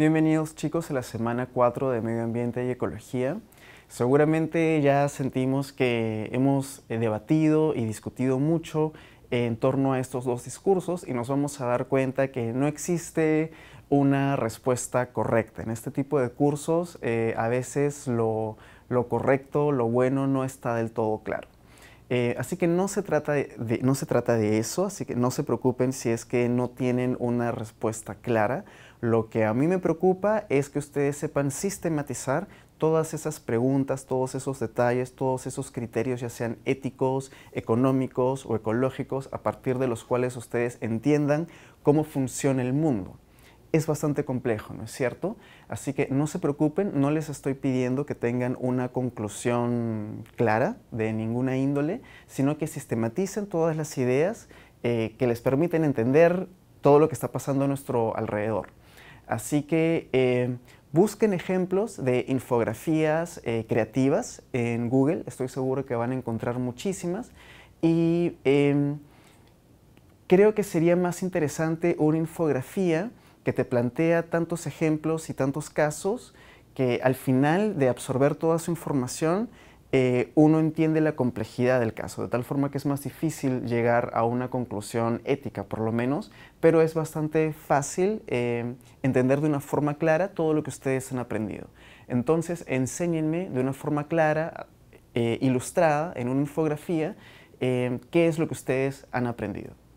Bienvenidos chicos a la semana 4 de Medio Ambiente y Ecología. Seguramente ya sentimos que hemos eh, debatido y discutido mucho en torno a estos dos discursos y nos vamos a dar cuenta que no existe una respuesta correcta. En este tipo de cursos eh, a veces lo correcto, lo bueno no está del todo claro. Eh, así que no se, trata no se trata de eso, así que no se preocupen si es que no tienen una respuesta clara. Lo que a mí me preocupa es que ustedes sepan sistematizar todas esas preguntas, todos esos detalles, todos esos criterios, ya sean éticos, económicos o ecológicos, a partir de los cuales ustedes entiendan cómo funciona el mundo es bastante complejo, ¿no es cierto? Así que no se preocupen, no les estoy pidiendo que tengan una conclusión clara de ninguna índole, sino que sistematicen todas las ideas eh, que les permiten entender todo lo que está pasando a nuestro alrededor. Así que eh, busquen ejemplos de infografías eh, creativas en Google, estoy seguro que van a encontrar muchísimas. Y em, creo que sería más interesante una infografía que te plantea tantos ejemplos y tantos casos que al final de absorber toda su información, eh, uno entiende la complejidad del caso, de tal forma que es más difícil llegar a una conclusión ética, por lo menos, pero es bastante fácil eh, entender de una forma clara todo lo que ustedes han aprendido. Entonces, enséñenme de una forma clara, eh, ilustrada, en una infografía, qué es lo que ustedes han aprendido.